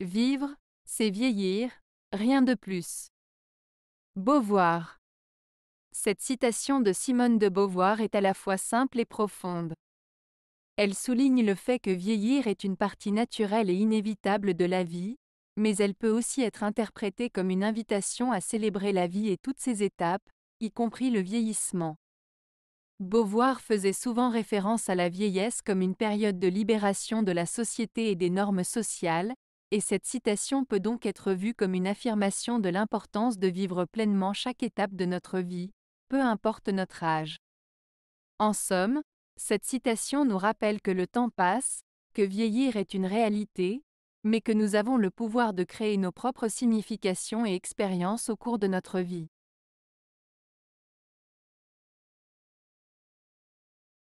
Vivre, c'est vieillir, rien de plus. Beauvoir. Cette citation de Simone de Beauvoir est à la fois simple et profonde. Elle souligne le fait que vieillir est une partie naturelle et inévitable de la vie, mais elle peut aussi être interprétée comme une invitation à célébrer la vie et toutes ses étapes, y compris le vieillissement. Beauvoir faisait souvent référence à la vieillesse comme une période de libération de la société et des normes sociales, et cette citation peut donc être vue comme une affirmation de l'importance de vivre pleinement chaque étape de notre vie, peu importe notre âge. En somme, cette citation nous rappelle que le temps passe, que vieillir est une réalité, mais que nous avons le pouvoir de créer nos propres significations et expériences au cours de notre vie.